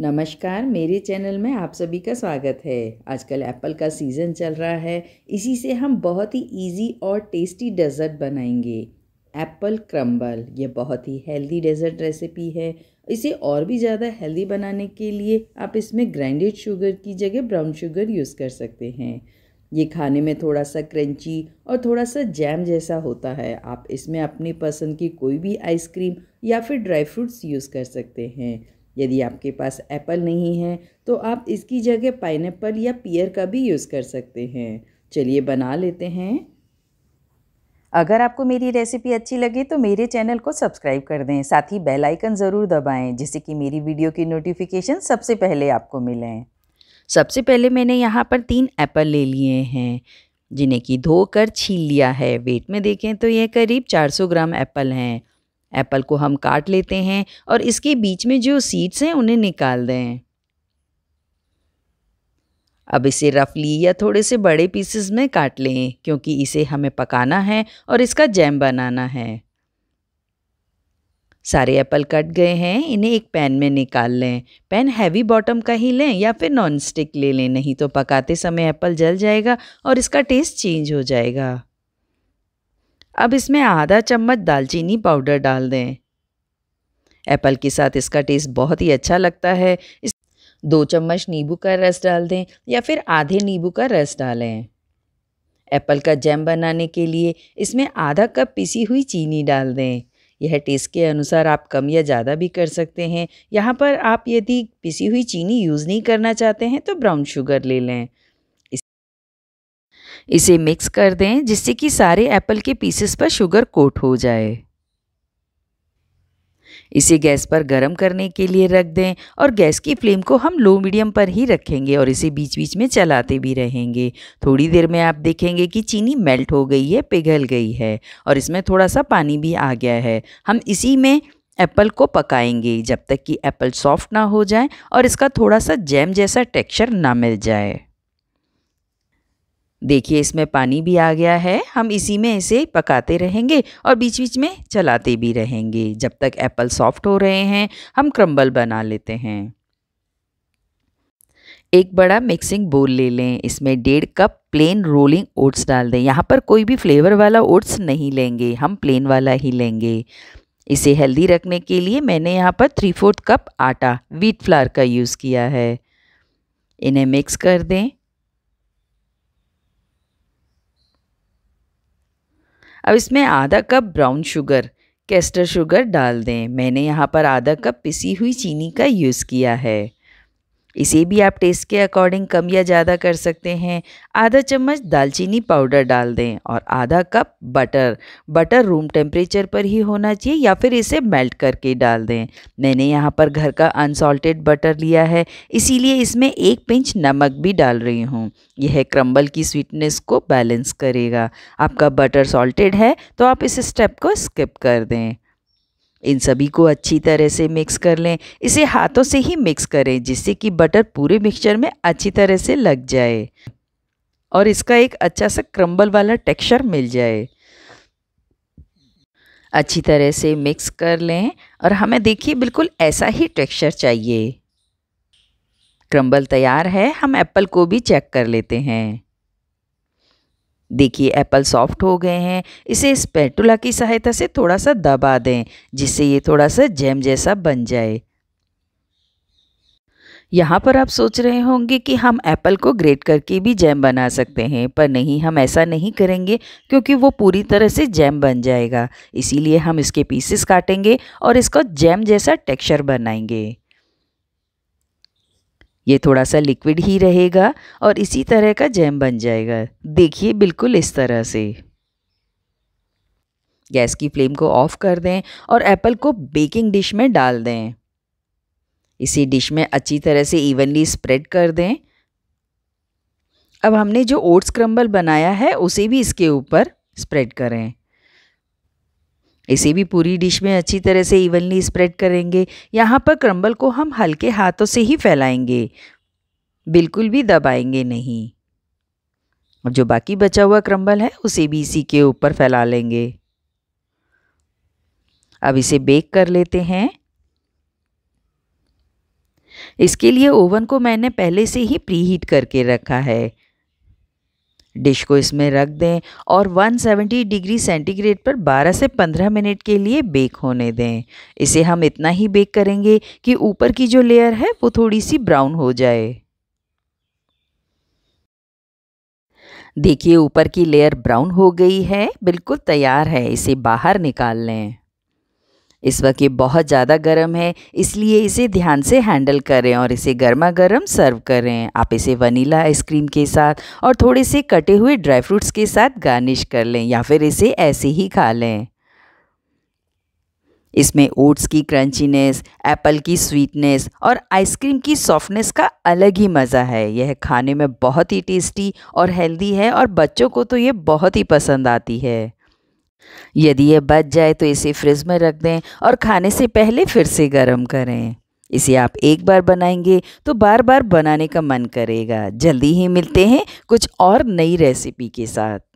नमस्कार मेरे चैनल में आप सभी का स्वागत है आजकल एप्पल का सीज़न चल रहा है इसी से हम बहुत ही इजी और टेस्टी डेजर्ट बनाएंगे एप्पल क्रम्बल ये बहुत ही हेल्दी डेजर्ट रेसिपी है इसे और भी ज़्यादा हेल्दी बनाने के लिए आप इसमें ग्राइंडेड शुगर की जगह ब्राउन शुगर यूज़ कर सकते हैं ये खाने में थोड़ा सा क्रंची और थोड़ा सा जैम जैसा होता है आप इसमें अपनी पसंद की कोई भी आइसक्रीम या फिर ड्राई फ्रूट्स यूज़ कर सकते हैं यदि आपके पास एप्पल नहीं है तो आप इसकी जगह पाइन या पियर का भी यूज़ कर सकते हैं चलिए बना लेते हैं अगर आपको मेरी रेसिपी अच्छी लगे तो मेरे चैनल को सब्सक्राइब कर दें साथ ही बेल आइकन ज़रूर दबाएं जिससे कि मेरी वीडियो की नोटिफिकेशन सबसे पहले आपको मिलें सबसे पहले मैंने यहाँ पर तीन एप्पल ले लिए हैं जिन्हें कि धोकर छील लिया है वेट में देखें तो ये करीब 400 ग्राम एप्पल हैं एप्पल को हम काट लेते हैं और इसके बीच में जो सीड्स हैं उन्हें निकाल दें अब इसे रफली या थोड़े से बड़े पीसेस में काट लें क्योंकि इसे हमें पकाना है और इसका जैम बनाना है सारे एप्पल कट गए हैं इन्हें एक पैन में निकाल लें पैन हैवी बॉटम का ही लें या फिर नॉन स्टिक ले लें नहीं तो पकाते समय एप्पल जल जाएगा और इसका टेस्ट चेंज हो जाएगा अब इसमें आधा चम्मच दालचीनी पाउडर डाल दें एप्पल के साथ इसका टेस्ट बहुत ही अच्छा लगता है इस दो चम्मच नींबू का रस डाल दें या फिर आधे नींबू का रस डालें एप्पल का जैम बनाने के लिए इसमें आधा कप पिसी हुई चीनी डाल दें यह टेस्ट के अनुसार आप कम या ज़्यादा भी कर सकते हैं यहाँ पर आप यदि पिसी हुई चीनी यूज़ नहीं करना चाहते हैं तो ब्राउन शुगर ले लें इसे मिक्स कर दें जिससे कि सारे एप्पल के पीसेस पर शुगर कोट हो जाए इसे गैस पर गर्म करने के लिए रख दें और गैस की फ्लेम को हम लो मीडियम पर ही रखेंगे और इसे बीच बीच में चलाते भी रहेंगे थोड़ी देर में आप देखेंगे कि चीनी मेल्ट हो गई है पिघल गई है और इसमें थोड़ा सा पानी भी आ गया है हम इसी में एप्पल को पकाएंगे जब तक कि एप्पल सॉफ्ट ना हो जाए और इसका थोड़ा सा जैम जैसा टेक्स्चर ना मिल जाए देखिए इसमें पानी भी आ गया है हम इसी में इसे पकाते रहेंगे और बीच बीच में चलाते भी रहेंगे जब तक एप्पल सॉफ्ट हो रहे हैं हम क्रम्बल बना लेते हैं एक बड़ा मिक्सिंग बोल ले लें इसमें डेढ़ कप प्लेन रोलिंग ओट्स डाल दें यहाँ पर कोई भी फ्लेवर वाला ओट्स नहीं लेंगे हम प्लेन वाला ही लेंगे इसे हेल्दी रखने के लिए मैंने यहाँ पर थ्री फोर्थ कप आटा व्हीट फ्लार का यूज़ किया है इन्हें मिक्स कर दें अब इसमें आधा cup brown sugar caster sugar डाल दें मैंने यहाँ पर आधा कप पिसी हुई चीनी का यूज़ किया है इसे भी आप टेस्ट के अकॉर्डिंग कम या ज़्यादा कर सकते हैं आधा चम्मच दालचीनी पाउडर डाल दें और आधा cup butter butter room temperature पर ही होना चाहिए या फिर इसे मेल्ट करके डाल दें मैंने यहाँ पर घर का अनसॉल्टेड बटर लिया है इसीलिए इसमें एक पिंच नमक भी डाल रही हूँ यह क्रम्बल की स्वीटनेस को बैलेंस करेगा आपका बटर सॉल्टेड है तो आप इस स्टेप को स्किप कर दें इन सभी को अच्छी तरह से मिक्स कर लें इसे हाथों से ही मिक्स करें जिससे कि बटर पूरे मिक्सचर में अच्छी तरह से लग जाए और इसका एक अच्छा सा क्रम्बल वाला टेक्सचर मिल जाए अच्छी तरह से मिक्स कर लें और हमें देखिए बिल्कुल ऐसा ही टेक्सचर चाहिए क्रम्बल तैयार है हम एप्पल को भी चेक कर लेते हैं देखिए एप्पल सॉफ्ट हो गए हैं इसे स्पेटुला की सहायता से थोड़ा सा दबा दें जिससे ये थोड़ा सा जैम जैसा बन जाए यहाँ पर आप सोच रहे होंगे कि हम एप्पल को ग्रेट करके भी जैम बना सकते हैं पर नहीं हम ऐसा नहीं करेंगे क्योंकि वो पूरी तरह से जैम बन जाएगा इसीलिए हम इसके पीसेस काटेंगे और इसका जैम जैसा टेक्सचर बनाएंगे ये थोड़ा सा लिक्विड ही रहेगा और इसी तरह का जैम बन जाएगा देखिए बिल्कुल इस तरह से गैस की फ्लेम को ऑफ़ कर दें और एप्पल को बेकिंग डिश में डाल दें इसी डिश में अच्छी तरह से इवनली स्प्रेड कर दें अब हमने जो ओट्स क्रम्बल बनाया है उसे भी इसके ऊपर स्प्रेड करें इसे भी पूरी डिश में अच्छी तरह से इवनली स्प्रेड करेंगे यहाँ पर क्रम्बल को हम हल्के हाथों से ही फैलाएंगे बिल्कुल भी दबाएंगे नहीं अब जो बाकी बचा हुआ क्रम्बल है उसे भी इसी के ऊपर फैला लेंगे अब इसे बेक कर लेते हैं इसके लिए ओवन को मैंने पहले से ही प्री हीट करके रखा है डिश को इसमें रख दें और 170 डिग्री सेंटीग्रेड पर 12 से 15 मिनट के लिए बेक होने दें इसे हम इतना ही बेक करेंगे कि ऊपर की जो लेयर है वो थोड़ी सी ब्राउन हो जाए देखिए ऊपर की लेयर ब्राउन हो गई है बिल्कुल तैयार है इसे बाहर निकाल लें इस वक्त ये बहुत ज़्यादा गर्म है इसलिए इसे ध्यान से हैंडल करें और इसे गर्मा गर्म सर्व करें आप इसे वनीला आइसक्रीम के साथ और थोड़े से कटे हुए ड्राई फ्रूट्स के साथ गार्निश कर लें या फिर इसे ऐसे ही खा लें इसमें ओट्स की क्रंचीनेस एप्पल की स्वीटनेस और आइसक्रीम की सॉफ्टनेस का अलग ही मज़ा है यह खाने में बहुत ही टेस्टी और हेल्दी है और बच्चों को तो ये बहुत ही पसंद आती है यदि यह बच जाए तो इसे फ्रिज में रख दें और खाने से पहले फिर से गर्म करें इसे आप एक बार बनाएंगे तो बार बार बनाने का मन करेगा जल्दी ही मिलते हैं कुछ और नई रेसिपी के साथ